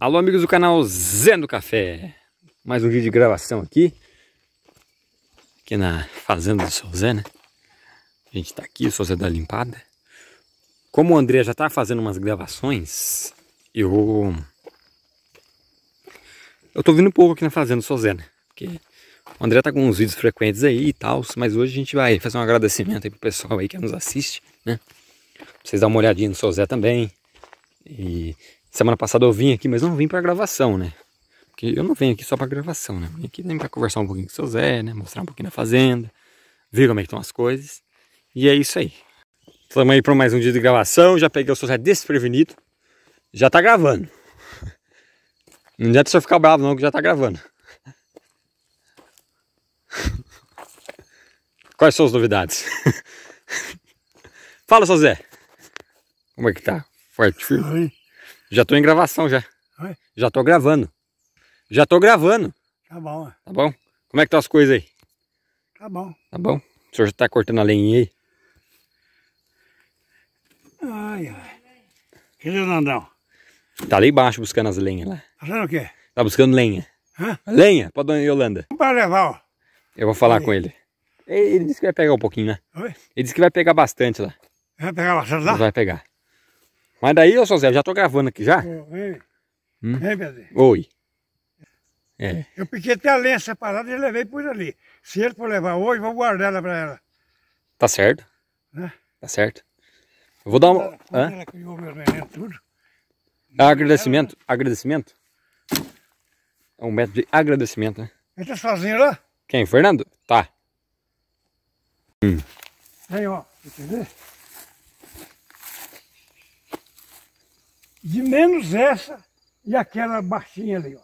Alô amigos do canal Zen do Café Mais um dia de gravação aqui Aqui na fazenda do seu Zé, né? A gente tá aqui, o seu Zé da limpada Como o André já tá fazendo umas gravações Eu... Eu tô vindo um pouco aqui na fazenda do seu Zé, né? Porque o André tá com uns vídeos frequentes aí e tal Mas hoje a gente vai fazer um agradecimento aí pro pessoal aí que nos assiste, né? Pra vocês dar uma olhadinha no seu Zé também E Semana passada eu vim aqui, mas não vim para gravação, né? Porque eu não venho aqui só para gravação, né? Vim aqui nem para conversar um pouquinho com o seu Zé, né? Mostrar um pouquinho da fazenda, ver como é que estão as coisas. E é isso aí. Estamos aí para mais um dia de gravação. Já peguei o seu Zé desprevenido. Já tá gravando. Não adianta senhor ficar bravo não, que já tá gravando. Quais são as novidades? Fala, seu Zé. Como é que tá? Forte, firme? Já tô em gravação já. Oi? Já tô gravando. Já tô gravando. Tá bom. Né? Tá bom? Como é que tá as coisas aí? Tá bom. Tá bom? O senhor já tá cortando a lenha aí? Ai, ai. Cadê o Nandão? Tá lá embaixo buscando as lenhas lá. Tá Achando o quê? Tá buscando lenha. Hã? Lenha pra dona Yolanda. Pra levar, ó. Eu vou falar Aí. com ele. ele. Ele disse que vai pegar um pouquinho, né? Oi? Ele disse que vai pegar bastante lá. Vai pegar bastante lá? Vai pegar. Mas daí, ô seu eu já tô gravando aqui já? Ô, Hum? Oi. É. Eu piquei até a lenha separada e levei por ali. Se ele for levar hoje, vou guardar ela pra ela. Tá certo. Tá certo. Eu vou dar uma... Ela, ela criou tudo. Ah, agradecimento, ela... agradecimento. É um método de agradecimento, né? Ele tá sozinho lá? Quem, Fernando? Tá. Hum. Aí, ó. Entendeu? de menos essa e aquela baixinha ali, ó.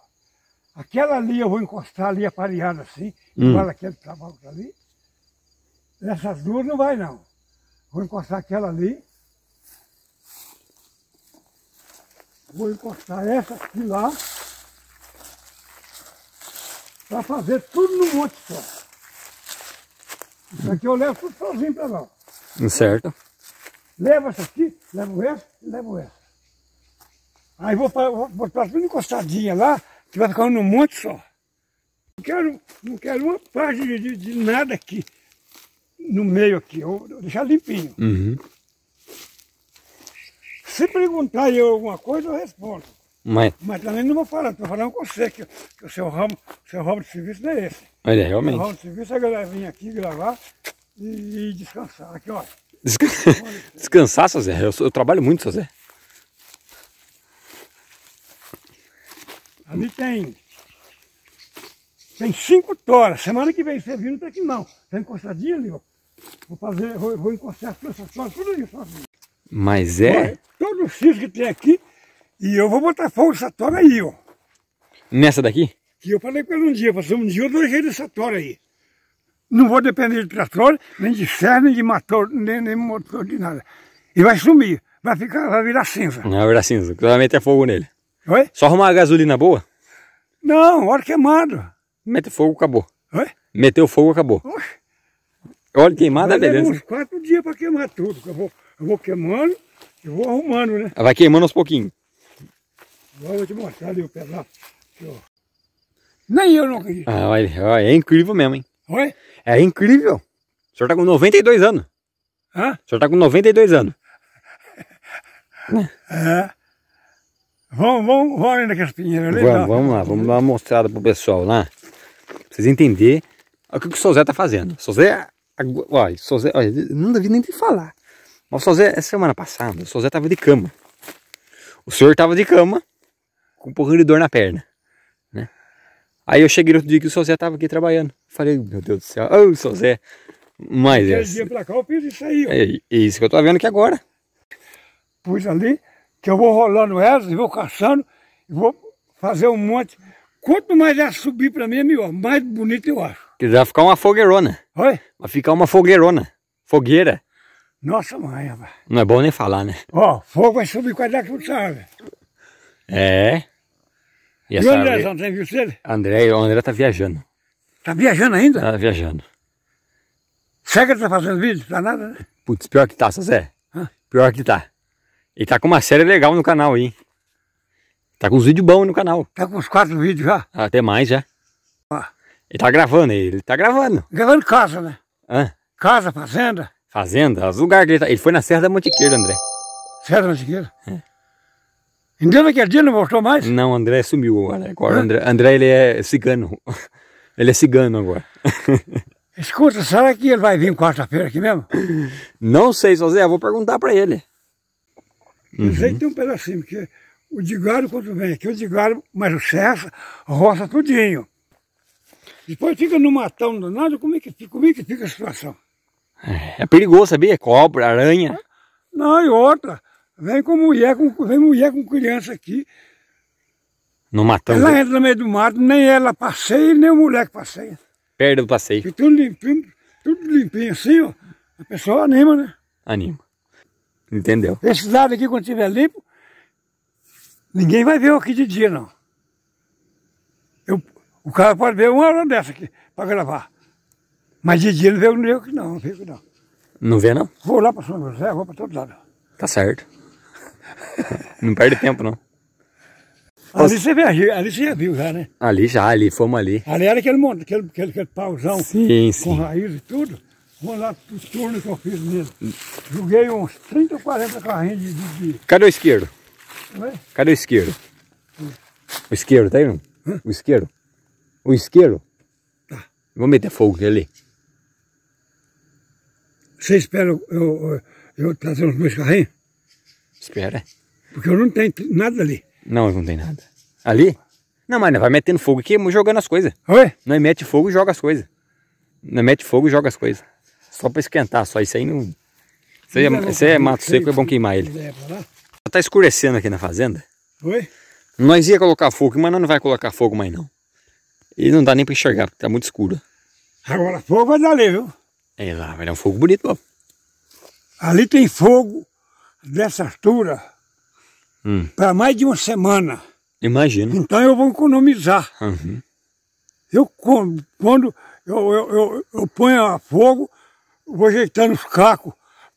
Aquela ali eu vou encostar ali apareada assim, hum. igual aquele cavalo tá ali. Essas duas não vai não. Vou encostar aquela ali. Vou encostar essa aqui lá. Para fazer tudo num monte só. Isso aqui eu levo tudo sozinho pra lá. Certo. Leva essa aqui, levo essa e levo essa. Aí vou, pra, botar tudo encostadinha lá, que vai ficar um monte só. Não quero, não quero uma parte de, de nada aqui, no meio aqui, eu vou deixar limpinho. Uhum. Se perguntar eu alguma coisa, eu respondo. Mas, Mas também não vou falar, estou falando com você, que, que, o seu ramo, seu ramo de serviço não é esse. Olha, é, realmente. O ramo de serviço é vir aqui gravar e, e descansar. Aqui, ó. Descansar, Sozé? Eu, eu trabalho muito, Sozé. Ali tem, tem cinco toras. Semana que vem você vindo tá aqui não. Tá encostadinho ali, ó. Vou fazer, vou, vou encostar essas toras, tudo isso. Mas é? Olha, todo o cisco que tem aqui. E eu vou botar fogo nessa tora aí, ó. Nessa daqui? Que eu falei com ele um dia, passou um dia eu dou jeito dessa tora aí. Não vou depender de trator, nem de serra, nem de motor, nem, nem motor, de nada. E vai sumir, vai ficar, vai virar cinza. Não, vai virar cinza, claramente é fogo nele. Oi? Só arrumar a gasolina boa? Não, óleo queimado. É Meteu fogo, acabou. Oi? Meteu fogo, acabou. Olha Óleo queimado é beleza. uns quatro dias para queimar tudo. Eu vou, eu vou queimando e vou arrumando, né? Vai queimando aos pouquinhos. Agora eu vou te mostrar ali o pedaço. Nem eu não acredito. Ah, olha, é incrível mesmo, hein? Oi? É incrível. O senhor tá com 92 anos. Hã? O senhor tá com 92 anos. É. Vamos, vamos, vamos ali na Caspinheira. Vamos, lá. vamos lá, vamos dar uma mostrada pro pessoal lá. Pra vocês entenderem o que, que o Sozé tá fazendo. Sozé, olha, Sozé, olha, não devia nem te falar. Mas o Sozé, essa semana passada, o Sozé tava de cama. O senhor tava de cama, com um pouquinho de dor na perna. Né? Aí eu cheguei no outro dia que o Sozé tava aqui trabalhando. Falei, meu Deus do céu, ô oh, Sozé. Mas é. dia pra cá eu fiz isso aí. Ó. É, é isso que eu tô vendo aqui agora. Pus ali, que eu vou rolando elas e vou caçando e vou fazer um monte. Quanto mais ela subir para mim, é melhor. Mais bonito eu acho. Que vai ficar uma fogueirona. Oi? Vai ficar uma fogueirona. Fogueira. Nossa mãe, rapaz. Não é bom nem falar, né? Ó, fogo vai subir quase daqui pro sabe. É. E, e o André, árvore... não tem visto ele? André, o André tá viajando. Tá viajando ainda? Tá viajando. Será que ele tá fazendo vídeo? Tá nada, né? Putz, pior que tá, Zé. Pior que tá. E tá com uma série legal no canal aí. Tá com uns vídeos bons no canal. Tá com uns quatro vídeos já. Ah, até mais já. Ó. Ele tá gravando, ele tá gravando. Gravando casa, né? Hã? Casa, fazenda. Fazenda, os lugares que ele tá. Ele foi na Serra da Mantiqueira, André. Serra da Mantiqueira? É. Ainda naquele dia não voltou mais? Não, André sumiu agora. agora André, André, ele é cigano. Ele é cigano agora. Escuta, será que ele vai vir quarta-feira aqui mesmo? Não sei, José, eu vou perguntar pra ele. Uhum. Eu sei que tem um pedacinho, porque o de galho, quando vem aqui, o de galho, mas o Cessa roça tudinho. Depois fica no matão danado, como é que fica, como é que fica a situação? É, é perigoso, sabia? É cobra, aranha. Não, e outra. Vem com mulher, com, vem mulher com criança aqui. No matão. Ela né? entra no meio do mato, nem ela passeia, nem o moleque passeia. Perde o passeio. E tudo limpinho, tudo limpinho assim, ó. A pessoa anima, né? Anima. Entendeu? Esse lado aqui, quando estiver limpo, ninguém vai ver o aqui de dia, não. Eu, o cara pode ver uma hora dessa aqui, para gravar. Mas de dia não vê o que não. Não vê, não. Não vê, não? Vou lá para São José, vou para todo lado. Tá certo. não perde tempo, não. Ali você, vê, ali você já viu já, né? Ali já, ali, fomos ali. Ali era aquele monte, aquele, aquele, aquele pauzão. Sim, com sim. raiz e tudo. Vou lá os turnos que eu fiz nele. Joguei uns 30 ou 40 carrinhos de, de, de... Cadê o esquerdo? Cadê o esquerdo? O esquerdo, tá aí não? Hã? O isqueiro. O isqueiro. Tá. Vou meter fogo nele. Você espera eu, eu, eu trazer os meus carrinhos? Espera. Porque eu não tenho nada ali. Não, eu não tenho nada. Ali? Não, mas vai metendo fogo aqui é jogando as coisas. Oi? Nós é mete fogo e joga as coisas. Nós é mete fogo e joga as coisas. Só para esquentar, só isso aí não... Isso aí é, isso aí é mato seco, é bom queimar ele. Já tá escurecendo aqui na fazenda. Oi? Nós ia colocar fogo, mas nós não vai colocar fogo mais não. E não dá nem para enxergar, porque tá muito escuro. Agora fogo vai dar ali, viu? É lá, vai dar um fogo bonito, Ali tem fogo dessa altura hum. para mais de uma semana. Imagina. Então eu vou economizar. Uhum. Eu quando eu, eu, eu, eu ponho a fogo, vou ajeitando os cacos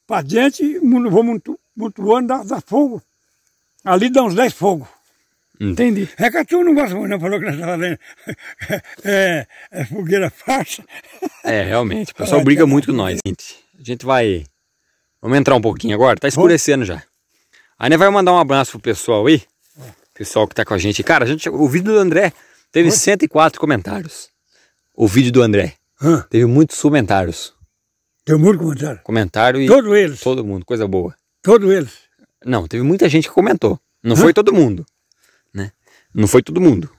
para dentro e vou montu, montuando da, da fogo. Ali dá uns 10 fogos. Hum. Entendi. É que a tu não gosta muito, não falou que nós estávamos lendo. É, é fogueira farsa. É, realmente. O pessoal briga muito com nós, gente. A gente vai. Vamos entrar um pouquinho agora. Tá escurecendo já. Aí vai mandar um abraço pro pessoal aí. Pessoal que tá com a gente. Cara, a gente, o vídeo do André teve 104 comentários. O vídeo do André. Teve muitos comentários. Tem muito comentário. Comentário e. Todo eles. Todo mundo, coisa boa. todo eles. Não, teve muita gente que comentou. Não Hã? foi todo mundo. Né? Não foi todo mundo.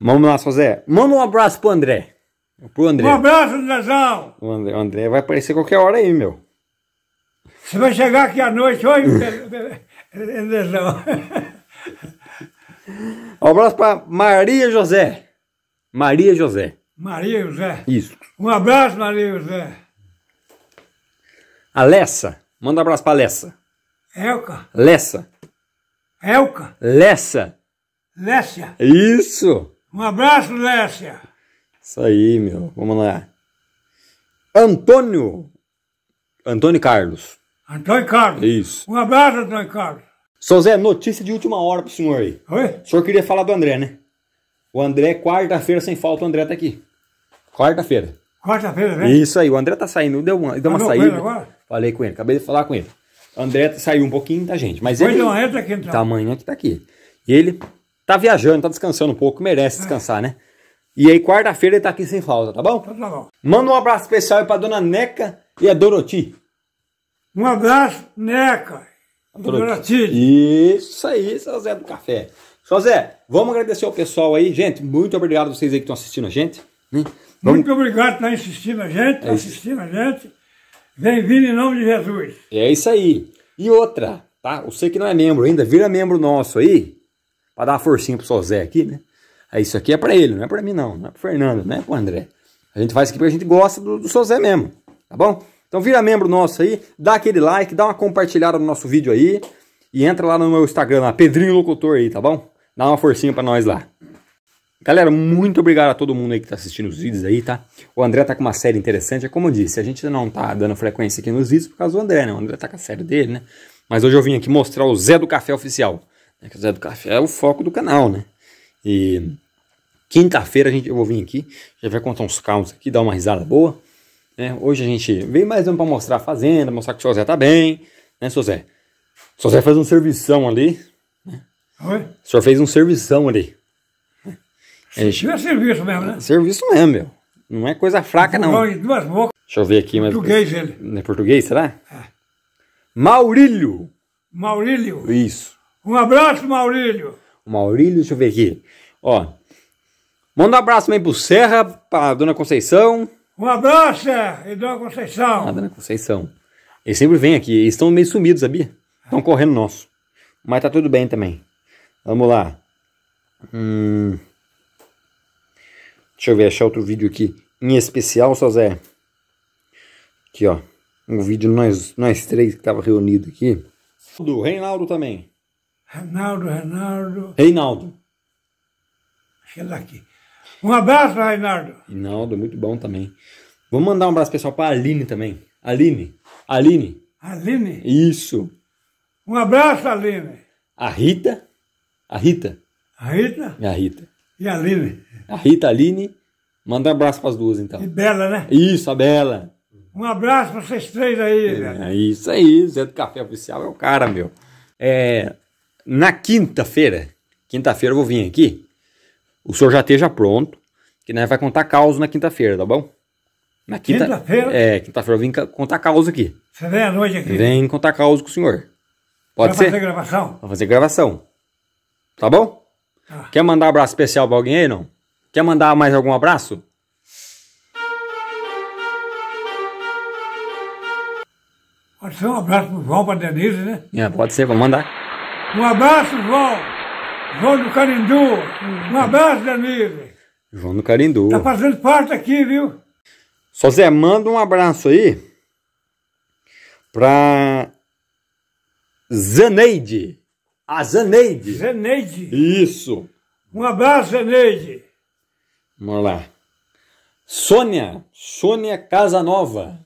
Vamos lá, José. Manda um abraço pro André. Pro André. Um abraço, Andrézão. O André, o André vai aparecer qualquer hora aí, meu. Você vai chegar aqui à noite, hoje Andrézão. um abraço para Maria José. Maria José. Maria José. Isso. Um abraço, Maria José. A Lessa. Manda um abraço pra Lessa. Elka. Lessa. Elka. Lessa. Lessa. Isso. Um abraço, Lessa. Isso aí, meu. Vamos lá. Antônio. Antônio Carlos. Antônio Carlos. Isso. Um abraço, Antônio Carlos. Seu Zé, notícia de última hora pro senhor aí. Oi? O senhor queria falar do André, né? O André, quarta-feira, sem falta, o André tá aqui. Quarta-feira. Quarta-feira, tá né? Isso aí, o André tá saindo, deu uma, deu uma ah, saída. agora? Falei com ele, acabei de falar com ele. O André saiu um pouquinho da tá, gente, mas Foi ele. Não tá aqui, então. Tá amanhã que tá aqui. E ele tá viajando, tá descansando um pouco, merece é. descansar, é. né? E aí, quarta-feira ele tá aqui sem falta, tá bom? Então tá, bom. Manda um abraço especial aí pra dona Neca e a Doroti. Um abraço, Neca. Doroti. Isso aí, seu Zé do Café. Seu Zé, vamos agradecer ao pessoal aí. Gente, muito obrigado a vocês aí que estão assistindo a gente. Né? Vamos... Muito obrigado por estar assistindo a gente, é assistindo a gente. Vem vindo em nome de Jesus. É isso aí. E outra, tá? Você que não é membro ainda, vira membro nosso aí, para dar uma forcinha pro Zé aqui, né? É, isso aqui é para ele, não é para mim não, não é pro Fernando, não é pro André. A gente faz aqui porque a gente gosta do, do Zé mesmo, tá bom? Então vira membro nosso aí, dá aquele like, dá uma compartilhada no nosso vídeo aí e entra lá no meu Instagram, lá, Pedrinho Locutor aí, tá bom? Dá uma forcinha para nós lá. Galera, muito obrigado a todo mundo aí que está assistindo os vídeos aí, tá? O André tá com uma série interessante, é como eu disse, a gente não tá dando frequência aqui nos vídeos por causa do André, né? O André tá com a série dele, né? Mas hoje eu vim aqui mostrar o Zé do Café Oficial. Né? O Zé do Café é o foco do canal, né? E quinta-feira a gente, eu vou vir aqui, já vai contar uns calmos aqui, dar uma risada boa. Né? Hoje a gente veio mais um para mostrar a fazenda, mostrar que o seu Zé tá bem, né, seu Zé? O seu Zé fez um servição ali. Né? Oi? O senhor fez um servição ali. Isso é, é serviço mesmo, né? Serviço mesmo, meu. Não é coisa fraca, não. Duas, duas bocas. Deixa eu ver aqui. Mas... Português ele. Não é português, será? É. Maurílio. Maurílio. Isso. Um abraço, Maurílio. Maurílio, deixa eu ver aqui. Ó. Manda um abraço também pro Serra, pra Dona Conceição. Um abraço, Serra e Dona Conceição. A Dona Conceição. Eles sempre vêm aqui. Eles estão meio sumidos, sabia? Estão correndo nosso. Mas tá tudo bem também. Vamos lá. Hum... Deixa eu ver, achar outro vídeo aqui. Em especial, só Zé. Aqui, ó. Um vídeo nós, nós três que tava reunido aqui. Do Reinaldo também. Reinaldo, Reinaldo. Reinaldo. Aquele daqui. Um abraço, Reinaldo. Reinaldo, muito bom também. Vamos mandar um abraço pessoal para Aline também. Aline. Aline. Aline. Isso. Um abraço, Aline. A Rita. A Rita. A Rita. E a Rita. E a Aline a Rita Aline. Manda um abraço para as duas, então. E Bela, né? Isso, a Bela. Um abraço para vocês três aí, é, velho. É isso aí, Zé do Café Oficial é o cara, meu. É, na quinta-feira, quinta-feira eu vou vir aqui, o senhor já esteja pronto, que nós vai contar causa na quinta-feira, tá bom? Na quinta-feira? Quinta é, quinta-feira eu vim contar causa aqui. Você vem à noite aqui? Vem contar causa com o senhor. Pode vai ser? fazer gravação? Para fazer gravação. Tá bom? Ah. Quer mandar um abraço especial para alguém aí, não? Quer mandar mais algum abraço? Pode ser um abraço pro João, pra Denise, né? É, pode ser, vamos mandar. Um abraço, João! João do Carindu! Um abraço, Denise! João do Carindu. Tá fazendo parte aqui, viu? Só Zé, manda um abraço aí pra Zaneide. A Zaneide. Zaneide. Isso. Um abraço, Zaneide. Vamos lá. Sônia. Sônia Casanova.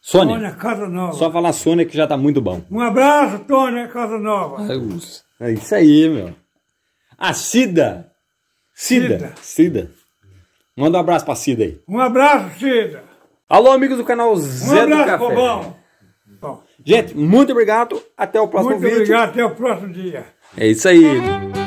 Sônia. Sônia Casanova. Só falar Sônia que já tá muito bom. Um abraço, Sônia Casanova. É isso aí, meu. A Cida. Cida. Cida. Cida. Manda um abraço pra Cida aí. Um abraço, Cida. Alô, amigos do canal Zé um abraço, do Café. Bobão. Gente, muito obrigado. Até o próximo muito vídeo. Muito obrigado. Até o próximo dia. É isso aí.